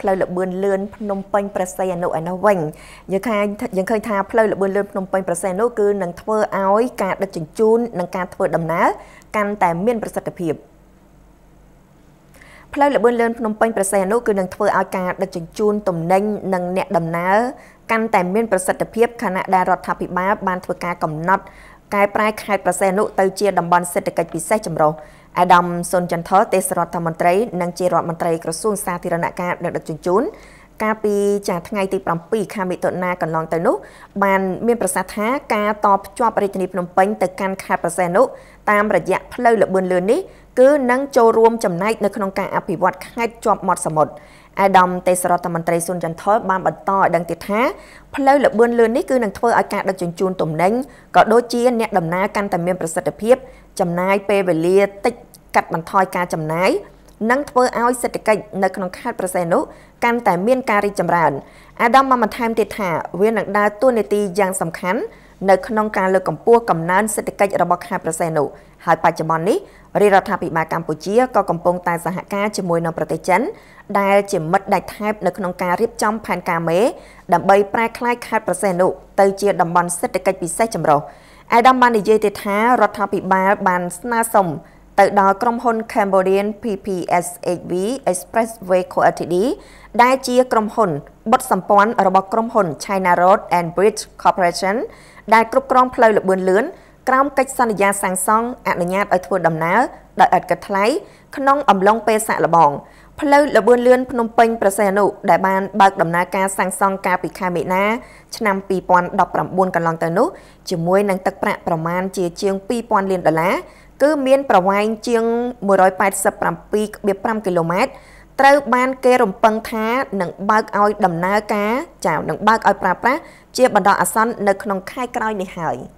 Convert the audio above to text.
ផ្លូវលបឿនលឿនភ្នំពេញប្រស័យអនុឯនោះវិញយើងឃើញយើងឃើញថាផ្លូវលបឿនលឿនភ្នំពេញប្រស័យអនុគឺនឹងធ្វើឲ្យការដឹកជញ្ជូននិងការធ្វើដំណើរកាន់តែមាន ប្រសិទ្ធភាពផ្លូវលបឿនលឿនភ្នំពេញប្រស័យអនុគឺនឹងធ្វើឲ្យការដឹកជញ្ជូនទំនិញនិងអ្នកដំណើរកាន់តែមានប្រសិទ្ធភាពខណៈដែលរដ្ឋាភិបាលបានធ្វើការកំណត់កែប្រែខេត្តប្រសេនុទៅជាតំបន់សេដ្ឋកិច្ចពិសេសចម្រុះអាដាមសុនចន្ទធរទេសរដ្ឋមន្ត្រីនិងជារដ្ឋមន្ត្រីក្រសួងសាធារណការដឹកជញ្ជូនកាលពីចាថ្ងៃទី7ខែមិថុនាកន្លងទៅនោះ បានមាន ប្រសាសន៍ថាការតភ្ជាប់រាជធានីភ្នំពេញទៅកាន់ខេត្តប្រសេះនោះតាមរយៈផ្លូវលបឿនលឿននេះគឺនឹងចូលរួមចំណែកនៅក្នុងការអភិវឌ្ឍខេត្តជាប់មាត់សមុទ្រអាដាមទេសរដ្ឋមន្ត្រីស៊ុនចាន់ថុលបានបន្តឲ្យដឹងទៀតថាផ្លូវលបឿនលឿននេះគឺនឹងធ្វើឲ្យការដឹកជញ្ជូនទំនិញក៏ដូចជាអ្នកដំណើរកាន់តែមានប្រសិទ្ធភាពចំណាយពេលវេលាតិចកាត់បន្ថយការចំណាយនិងធ្វើឲ្យសេដ្ឋកិច្ចនៅក្នុងខេត្តប្រសេនុកាន់តែមានការរីកចម្រើនអាដាមបានបន្ថែមទៀតថាវានឹងដើរតួនាទីយ៉ាងសំខាន់នៅក្នុងការលើកកម្ពស់កំណើនសេដ្ឋកិច្ចរបស់ខេត្តប្រសេនុហើយបច្ចុប្បន្ននេះរាជរដ្ឋាភិបាលកម្ពុជាក៏កំពុងតែសហការជាមួយនឹងប្រទេសចិនដែលជាមិត្តដាច់ថែបនៅក្នុងការរៀបចំផែនការមេ ដើម្បីប្រែក្លាយខេត្តប្រសេនុទៅជា តំបន់សេដ្ឋកិច្ចពិសេសចម្រុះអាដាមបាននិយាយទៀតថារដ្ឋាភិបាលបានស្នើសុំទៅដល់ក្រុមហ៊ុន Cambodian PPSHV Expressway Co Ltd ដែលជា ក្រុមហ៊ុន បុតសម្ព័ន្ធរបស់ក្រុមហ៊ុន China Road and Bridge Corporation ដែលគ្រប់គ្រងផ្លូវលបឿនលឿនក្រោមកិច្ចសន្យាសាងសង់អនុញ្ញាតឲ្យធ្វើដំណើរដោយឥតគិតថ្លៃក្នុងអំឡុងពេលសាក់លបងផ្លូវលបឿនលឿនភ្នំពេញប្រសិទ្ធអនុដែលបានបើកដំណើរការសាងសង់កាលពីខែមិនិនាឆ្នាំ2019កន្លងទៅនោះជាមួយនឹងទឹកប្រាក់ប្រមាណជាជាង2000លានដុល្លារគឺមាន ប្រវែងជាង187.5គីឡូម៉ែត្រត្រូវ បាន គេរំពឹងថានឹងបើកឲ្យដំណើរការចៅនឹងបើកឲ្យប្រើប្រាស់ជាបណ្ដោះអាសន្ននៅក្នុងខែក្រោយនេះហើយ។